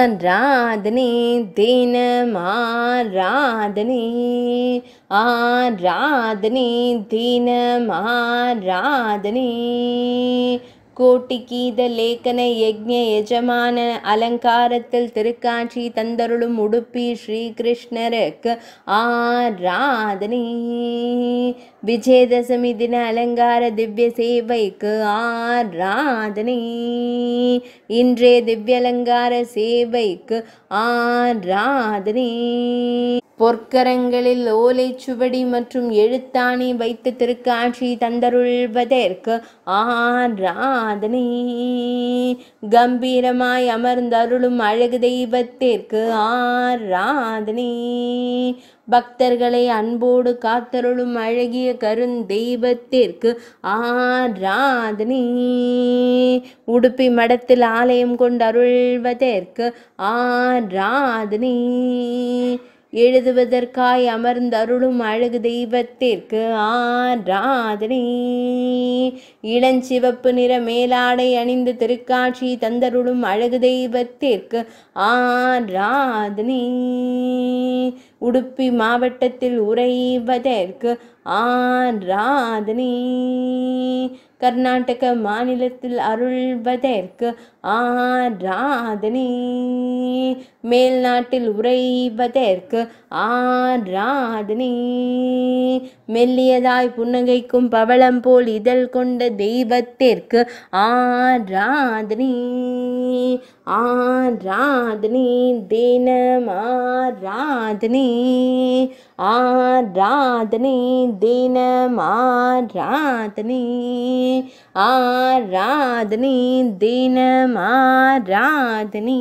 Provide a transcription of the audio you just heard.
ஆராதனே தினமாராதனே ஆராதனே தினமாராதனே கோட்டிக்கீத லேக்கன யஜ்ஞ எஜமான அலங்காரத்தில் திருக்காட்சி தந்தருளும் உடுப்பி ஸ்ரீகிருஷ்ணருக்கு ஆராதனே விஜயதசமி தின அலங்கார திவ்ய சேவைக்கு ஆராதனே இன்றே திவ்யலங்கார சேவைக்கு ஆராதனை பொற்கரங்களில் சுவடி மற்றும் எழுத்தாணி வைத்து திருக்காட்சி தந்தருள்வதற்கு ஆராதனை கம்பீரமாய் அமர்ந்தருளும் அழகு தெய்வத்திற்கு ஆராதனை பக்தர்களை அன்போடு காத்தருளும் அழகிய கருந்தெய்வத்திற்கு ஆராதனி உடுப்பி மடத்தில் ஆலயம் கொண்டு அருள்வதற்கு ஆராதனி எழுதுவதற்காய் அமர்ந்தருளும் அழகு தெய்வத்திற்கு ஆராதனை இளஞ்சிவப்பு நிற மேலாடை அணிந்து திருக்காட்சி தந்தருளும் அழகு தெய்வத்திற்கு ஆராதனை உடுப்பி மாவட்டத்தில் உறைவதற்கு ஆராதனை கர்நாடக மாநிலத்தில் அருள்வதற்கு ஆராதனை மேல்நாட்டில் உறைவதற்கு ஆராதனி மெல்லியதாய் புன்னகைக்கும் பவளம் போல் இதழ் கொண்ட தெய்வத்திற்கு ஆராதனி ஆராதனி தினம் ஆராதனி ஆராதனி தினம் ஆராதனி ஆராதனி தினம் ஆராதனி